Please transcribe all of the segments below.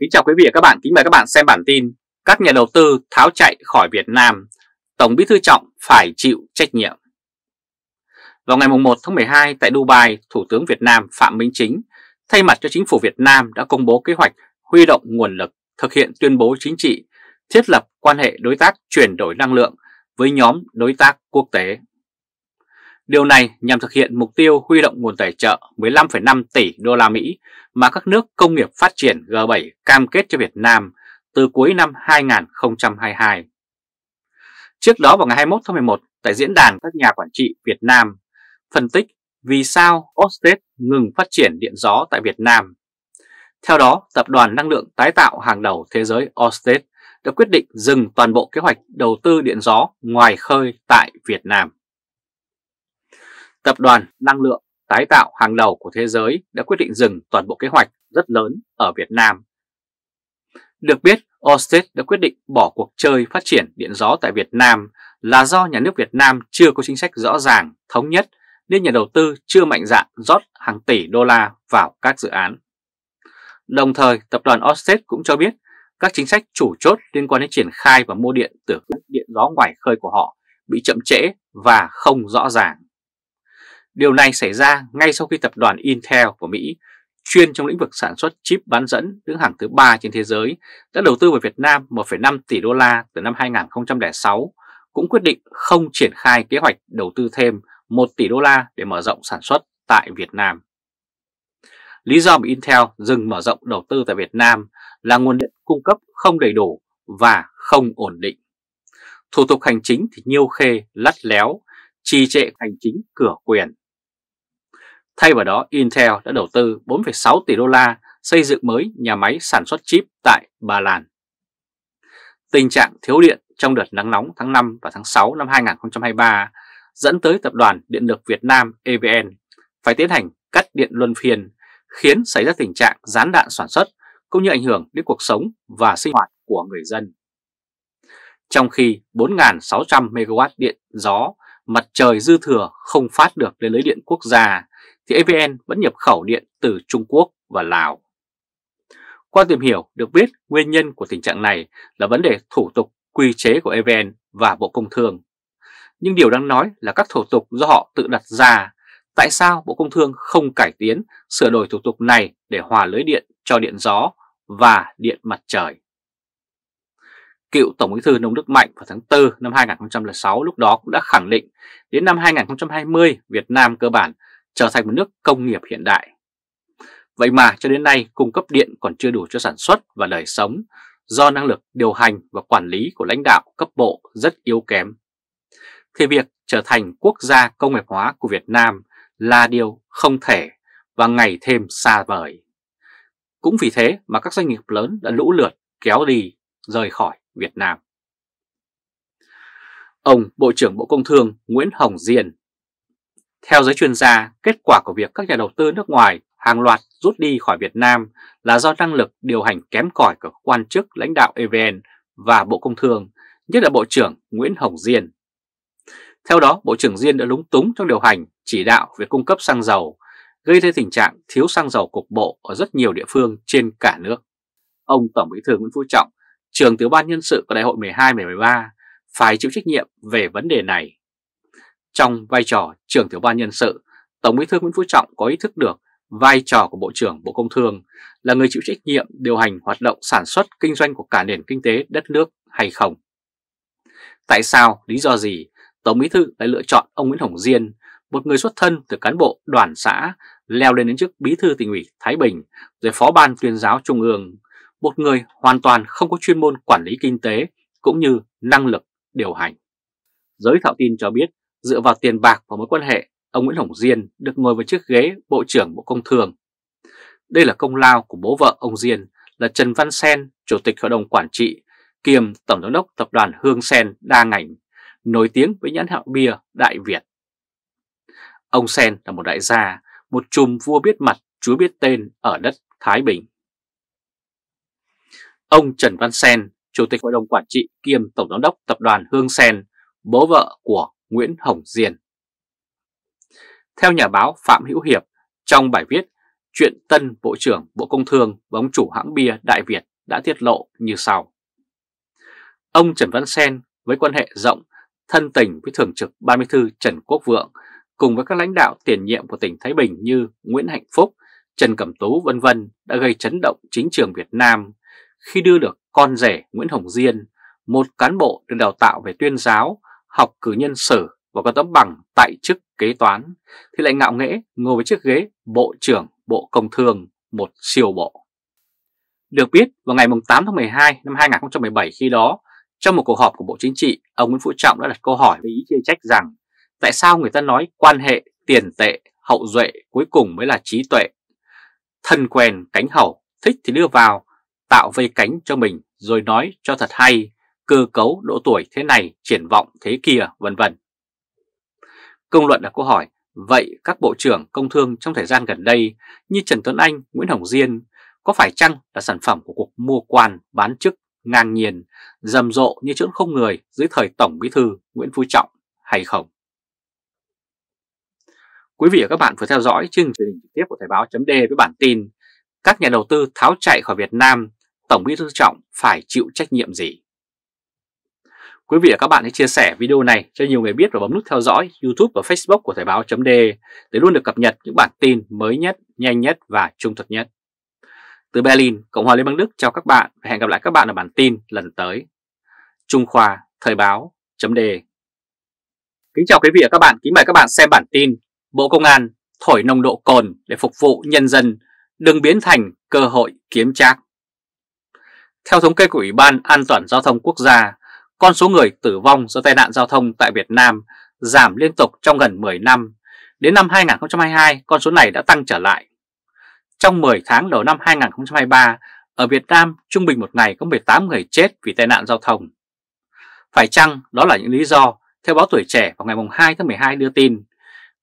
Kính chào quý vị và các bạn, kính mời các bạn xem bản tin Các nhà đầu tư tháo chạy khỏi Việt Nam, Tổng bí thư Trọng phải chịu trách nhiệm Vào ngày 1 tháng 12 tại Dubai, Thủ tướng Việt Nam Phạm Minh Chính thay mặt cho chính phủ Việt Nam đã công bố kế hoạch huy động nguồn lực thực hiện tuyên bố chính trị thiết lập quan hệ đối tác chuyển đổi năng lượng với nhóm đối tác quốc tế. Điều này nhằm thực hiện mục tiêu huy động nguồn tài trợ 15,5 tỷ đô la Mỹ mà các nước công nghiệp phát triển G7 cam kết cho Việt Nam từ cuối năm 2022. Trước đó vào ngày 21 tháng 11, tại diễn đàn các nhà quản trị Việt Nam phân tích vì sao Ørsted ngừng phát triển điện gió tại Việt Nam. Theo đó, Tập đoàn Năng lượng Tái tạo hàng đầu thế giới Ørsted đã quyết định dừng toàn bộ kế hoạch đầu tư điện gió ngoài khơi tại Việt Nam. Tập đoàn Năng lượng tái tạo hàng đầu của thế giới đã quyết định dừng toàn bộ kế hoạch rất lớn ở Việt Nam. Được biết, Ørsted đã quyết định bỏ cuộc chơi phát triển điện gió tại Việt Nam là do nhà nước Việt Nam chưa có chính sách rõ ràng, thống nhất nên nhà đầu tư chưa mạnh dạn rót hàng tỷ đô la vào các dự án. Đồng thời, tập đoàn Ørsted cũng cho biết các chính sách chủ chốt liên quan đến triển khai và mua điện từ điện gió ngoài khơi của họ bị chậm trễ và không rõ ràng. Điều này xảy ra ngay sau khi tập đoàn Intel của Mỹ chuyên trong lĩnh vực sản xuất chip bán dẫn đứng hàng thứ ba trên thế giới đã đầu tư vào Việt Nam 1,5 tỷ đô la từ năm 2006 cũng quyết định không triển khai kế hoạch đầu tư thêm 1 tỷ đô la để mở rộng sản xuất tại Việt Nam. Lý do mà Intel dừng mở rộng đầu tư tại Việt Nam là nguồn điện cung cấp không đầy đủ và không ổn định. Thủ tục hành chính thì nhiều khê, lắt léo, trì trệ hành chính cửa quyền. Thay vào đó, Intel đã đầu tư 4,6 tỷ đô la xây dựng mới nhà máy sản xuất chip tại Ba Lan. Tình trạng thiếu điện trong đợt nắng nóng tháng 5 và tháng 6 năm 2023 dẫn tới Tập đoàn Điện lực Việt Nam EVN phải tiến hành cắt điện luân phiên khiến xảy ra tình trạng gián đoạn sản xuất cũng như ảnh hưởng đến cuộc sống và sinh hoạt của người dân. Trong khi 4.600 MW điện gió mặt trời dư thừa không phát được lên lưới điện quốc gia thì EVN vẫn nhập khẩu điện từ Trung Quốc và Lào. Qua tìm hiểu được biết nguyên nhân của tình trạng này là vấn đề thủ tục quy chế của EVN và Bộ Công Thương. Nhưng điều đáng nói là các thủ tục do họ tự đặt ra, tại sao Bộ Công Thương không cải tiến sửa đổi thủ tục này để hòa lưới điện cho điện gió và điện mặt trời? Cựu Tổng bí thư Nông Đức Mạnh vào tháng 4 năm 2006 lúc đó cũng đã khẳng định đến năm 2020 Việt Nam cơ bản trở thành một nước công nghiệp hiện đại. Vậy mà cho đến nay cung cấp điện còn chưa đủ cho sản xuất và đời sống do năng lực điều hành và quản lý của lãnh đạo cấp bộ rất yếu kém. Thì việc trở thành quốc gia công nghiệp hóa của Việt Nam là điều không thể và ngày thêm xa vời. Cũng vì thế mà các doanh nghiệp lớn đã lũ lượt kéo đi rời khỏi Việt Nam. Ông Bộ trưởng Bộ Công Thương Nguyễn Hồng Diền. Theo giới chuyên gia, kết quả của việc các nhà đầu tư nước ngoài hàng loạt rút đi khỏi Việt Nam là do năng lực điều hành kém cỏi của quan chức lãnh đạo EVN và Bộ Công Thương, nhất là Bộ trưởng Nguyễn Hồng Diên. Theo đó, Bộ trưởng Diên đã lúng túng trong điều hành, chỉ đạo về cung cấp xăng dầu, gây ra tình trạng thiếu xăng dầu cục bộ ở rất nhiều địa phương trên cả nước. Ông Tổng Bí thư Nguyễn Phú Trọng, trường tiểu ban nhân sự của Đại hội 12-13, phải chịu trách nhiệm về vấn đề này. Trong vai trò trưởng tiểu ban nhân sự, Tổng bí thư Nguyễn Phú Trọng có ý thức được vai trò của Bộ trưởng Bộ Công Thương là người chịu trách nhiệm điều hành hoạt động sản xuất kinh doanh của cả nền kinh tế đất nước hay không. Tại sao, lý do gì Tổng bí thư lại lựa chọn ông Nguyễn Hồng Diên, một người xuất thân từ cán bộ đoàn xã, leo lên đến chức bí thư tỉnh ủy Thái Bình, rồi phó ban tuyên giáo Trung ương, một người hoàn toàn không có chuyên môn quản lý kinh tế cũng như năng lực điều hành. Giới thạo tin cho biết Dựa vào tiền bạc và mối quan hệ, ông Nguyễn Hồng Diên được ngồi vào chiếc ghế Bộ trưởng Bộ Công Thương. Đây là công lao của bố vợ ông Diên là Trần Văn Sen, Chủ tịch Hội đồng Quản trị, kiêm Tổng giám đốc Tập đoàn Hương Sen đa ngành, nổi tiếng với nhãn hiệu bia Đại Việt. Ông Sen là một đại gia, một chùm vua biết mặt, chúa biết tên ở đất Thái Bình. Ông Trần Văn Sen, Chủ tịch Hội đồng Quản trị kiêm Tổng giám đốc Tập đoàn Hương Sen, bố vợ của Nguyễn Hồng Diền. Theo nhà báo Phạm Hữu Hiệp, trong bài viết Chuyện Tân Bộ trưởng Bộ Công Thương bóng chủ hãng bia Đại Việt đã tiết lộ như sau. Ông Trần Văn Sen với quan hệ rộng, thân tình với Thường trực 34 Trần Quốc Vượng cùng với các lãnh đạo tiền nhiệm của tỉnh Thái Bình như Nguyễn Hạnh Phúc, Trần Cẩm Tú vân vân đã gây chấn động chính trường Việt Nam khi đưa được con rể Nguyễn Hồng Diên, một cán bộ được đào tạo về tuyên giáo học cử nhân sở và có tấm bằng tại chức kế toán thì lại ngạo nghễ ngồi với chiếc ghế Bộ trưởng Bộ Công Thương, một siêu bộ. Được biết, vào ngày 8 tháng 12 năm 2017 khi đó, trong một cuộc họp của Bộ Chính trị, ông Nguyễn Phú Trọng đã đặt câu hỏi với ý chia trách rằng tại sao người ta nói quan hệ tiền tệ hậu duệ cuối cùng mới là trí tuệ. Thân quen cánh hậu, thích thì đưa vào, tạo vây cánh cho mình rồi nói cho thật hay, cơ cấu độ tuổi thế này, triển vọng thế kia, vân vân. Công luận đã có hỏi, vậy các bộ trưởng công thương trong thời gian gần đây như Trần Tuấn Anh, Nguyễn Hồng Diên có phải chăng là sản phẩm của cuộc mua quan bán chức ngang nhiên, rầm rộ như chữ không người dưới thời Tổng Bí Thư Nguyễn Phú Trọng hay không? Quý vị và các bạn vừa theo dõi chương trình trực tiếp của Thời báo chấm với bản tin Các nhà đầu tư tháo chạy khỏi Việt Nam, Tổng Bí Thư Trọng phải chịu trách nhiệm gì? Quý vị và các bạn hãy chia sẻ video này cho nhiều người biết và bấm nút theo dõi YouTube và Facebook của Thời báo.de để luôn được cập nhật những bản tin mới nhất, nhanh nhất và trung thực nhất. Từ Berlin, Cộng hòa Liên bang Đức chào các bạn và hẹn gặp lại các bạn ở bản tin lần tới. Trung Khoa, Thời báo.de Kính chào quý vị và các bạn, kính mời các bạn xem bản tin Bộ Công an thổi nồng độ cồn để phục vụ nhân dân đừng biến thành cơ hội kiếm trác. Theo thống kê của Ủy ban An toàn Giao thông Quốc gia, con số người tử vong do tai nạn giao thông tại Việt Nam giảm liên tục trong gần 10 năm. Đến năm 2022, con số này đã tăng trở lại. Trong 10 tháng đầu năm 2023, ở Việt Nam trung bình một ngày có 18 người chết vì tai nạn giao thông. Phải chăng đó là những lý do theo báo tuổi trẻ vào ngày 2 tháng 12 đưa tin,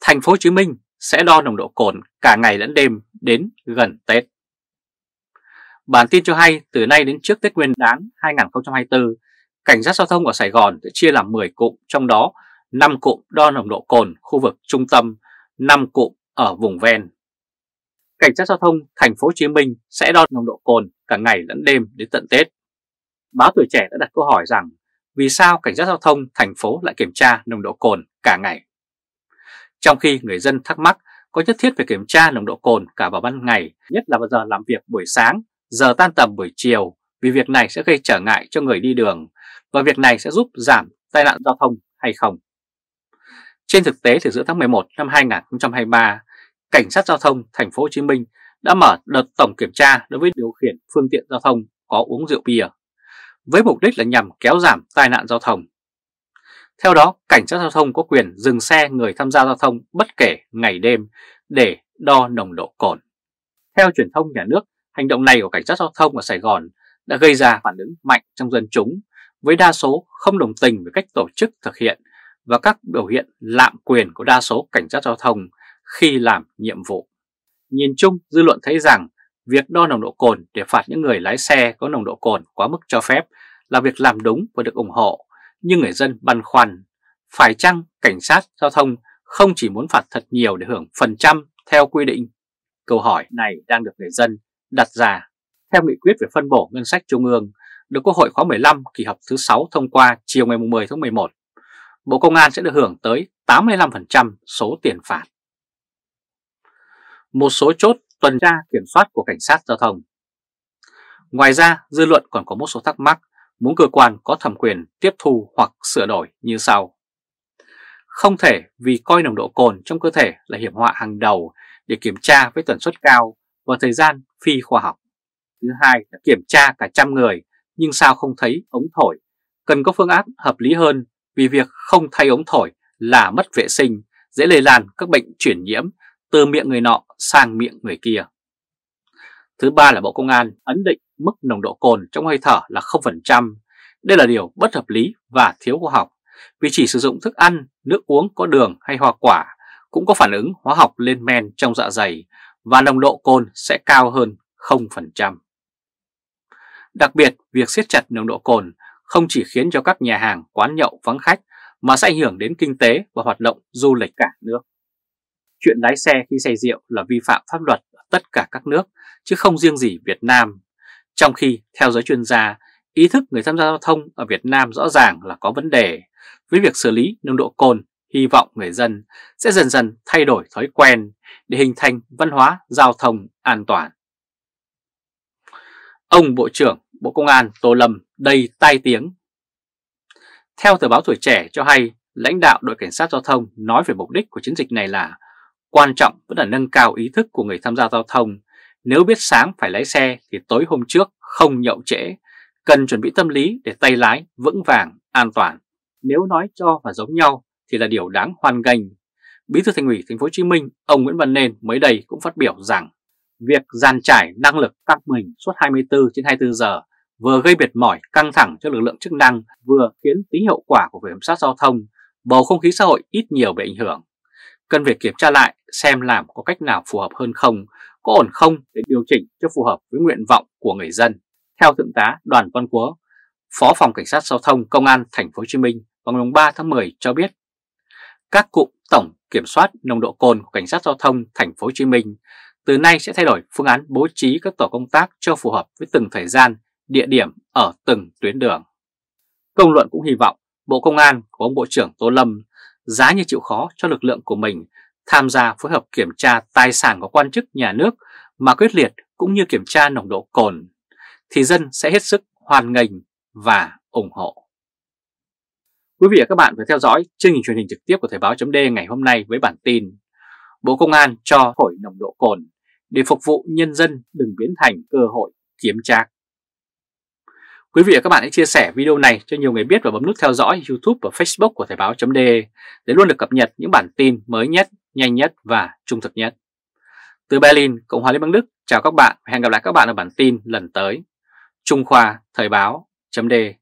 thành phố Hồ Chí Minh sẽ đo nồng độ cồn cả ngày lẫn đêm đến gần Tết. Bản tin cho hay từ nay đến trước Tết Nguyên đán 2024 Cảnh sát giao thông ở Sài Gòn đã chia làm 10 cụm, trong đó 5 cụm đo nồng độ cồn khu vực trung tâm, 5 cụm ở vùng ven. Cảnh sát giao thông thành phố Hồ Chí Minh sẽ đo nồng độ cồn cả ngày lẫn đêm đến tận Tết. Báo tuổi trẻ đã đặt câu hỏi rằng vì sao cảnh sát giao thông thành phố lại kiểm tra nồng độ cồn cả ngày? Trong khi người dân thắc mắc có nhất thiết phải kiểm tra nồng độ cồn cả vào ban ngày, nhất là vào giờ làm việc buổi sáng, giờ tan tầm buổi chiều vì việc này sẽ gây trở ngại cho người đi đường và việc này sẽ giúp giảm tai nạn giao thông hay không. Trên thực tế thì giữa tháng 11 năm 2023, Cảnh sát giao thông thành phố Hồ Chí Minh đã mở đợt tổng kiểm tra đối với điều khiển phương tiện giao thông có uống rượu bia với mục đích là nhằm kéo giảm tai nạn giao thông. Theo đó, cảnh sát giao thông có quyền dừng xe người tham gia giao thông bất kể ngày đêm để đo nồng độ cồn. Theo truyền thông nhà nước, hành động này của cảnh sát giao thông ở Sài Gòn đã gây ra phản ứng mạnh trong dân chúng với đa số không đồng tình với cách tổ chức thực hiện và các biểu hiện lạm quyền của đa số cảnh sát giao thông khi làm nhiệm vụ. Nhìn chung, dư luận thấy rằng việc đo nồng độ cồn để phạt những người lái xe có nồng độ cồn quá mức cho phép là việc làm đúng và được ủng hộ, nhưng người dân băn khoăn. Phải chăng cảnh sát giao thông không chỉ muốn phạt thật nhiều để hưởng phần trăm theo quy định? Câu hỏi này đang được người dân đặt ra theo nghị quyết về phân bổ ngân sách trung ương được Quốc hội khóa 15 kỳ họp thứ 6 thông qua chiều ngày 10 tháng 11, Bộ Công an sẽ được hưởng tới 85% số tiền phạt. Một số chốt tuần tra kiểm soát của cảnh sát giao thông. Ngoài ra, dư luận còn có một số thắc mắc muốn cơ quan có thẩm quyền tiếp thu hoặc sửa đổi như sau. Không thể vì coi nồng độ cồn trong cơ thể là hiểm họa hàng đầu để kiểm tra với tần suất cao và thời gian phi khoa học thứ hai là kiểm tra cả trăm người nhưng sao không thấy ống thổi. Cần có phương án hợp lý hơn vì việc không thay ống thổi là mất vệ sinh, dễ lây lan các bệnh chuyển nhiễm từ miệng người nọ sang miệng người kia. Thứ ba là Bộ Công an ấn định mức nồng độ cồn trong hơi thở là 0%. Đây là điều bất hợp lý và thiếu khoa học, vì chỉ sử dụng thức ăn, nước uống có đường hay hoa quả cũng có phản ứng hóa học lên men trong dạ dày và nồng độ cồn sẽ cao hơn 0%. Đặc biệt, việc siết chặt nồng độ cồn không chỉ khiến cho các nhà hàng, quán nhậu vắng khách mà sẽ ảnh hưởng đến kinh tế và hoạt động du lịch cả nước. Chuyện lái xe khi say rượu là vi phạm pháp luật ở tất cả các nước, chứ không riêng gì Việt Nam. Trong khi, theo giới chuyên gia, ý thức người tham gia giao thông ở Việt Nam rõ ràng là có vấn đề. Với việc xử lý nồng độ cồn, hy vọng người dân sẽ dần dần thay đổi thói quen để hình thành văn hóa giao thông an toàn. Ông Bộ trưởng Bộ Công an Tô Lâm đầy tai tiếng. Theo tờ báo Tuổi Trẻ cho hay, lãnh đạo đội cảnh sát giao thông nói về mục đích của chiến dịch này là quan trọng vẫn là nâng cao ý thức của người tham gia giao thông. Nếu biết sáng phải lái xe thì tối hôm trước không nhậu trễ, cần chuẩn bị tâm lý để tay lái vững vàng, an toàn. Nếu nói cho và giống nhau thì là điều đáng hoan nghênh. Bí thư Thành ủy Thành phố Hồ Chí Minh, ông Nguyễn Văn Nên mới đây cũng phát biểu rằng Việc giàn trải năng lực các mình suốt 24 trên 24 giờ vừa gây mệt mỏi căng thẳng cho lực lượng chức năng vừa khiến tính hiệu quả của kiểm soát giao thông, bầu không khí xã hội ít nhiều bị ảnh hưởng. Cần việc kiểm tra lại xem làm có cách nào phù hợp hơn không, có ổn không để điều chỉnh cho phù hợp với nguyện vọng của người dân. Theo Thượng tá Đoàn Văn Quốc, Phó phòng Cảnh sát Giao thông Công an Thành phố Hồ Chí Minh vào ngày 3 tháng 10 cho biết các cụm tổng kiểm soát nồng độ cồn của cảnh sát giao thông thành phố Hồ Chí Minh từ nay sẽ thay đổi phương án bố trí các tổ công tác cho phù hợp với từng thời gian, địa điểm ở từng tuyến đường. Công luận cũng hy vọng Bộ Công an của ông Bộ trưởng Tô Lâm giá như chịu khó cho lực lượng của mình tham gia phối hợp kiểm tra tài sản của quan chức nhà nước mà quyết liệt cũng như kiểm tra nồng độ cồn, thì dân sẽ hết sức hoàn ngành và ủng hộ. Quý vị và các bạn vừa theo dõi chương trình truyền hình trực tiếp của Thời báo .d ngày hôm nay với bản tin Bộ Công an cho thổi nồng độ cồn để phục vụ nhân dân đừng biến thành cơ hội kiếm trác. Quý vị và các bạn hãy chia sẻ video này cho nhiều người biết và bấm nút theo dõi YouTube và Facebook của Thời báo.de để luôn được cập nhật những bản tin mới nhất, nhanh nhất và trung thực nhất. Từ Berlin, Cộng hòa Liên bang Đức, chào các bạn và hẹn gặp lại các bạn ở bản tin lần tới. Trung Khoa Thời báo.de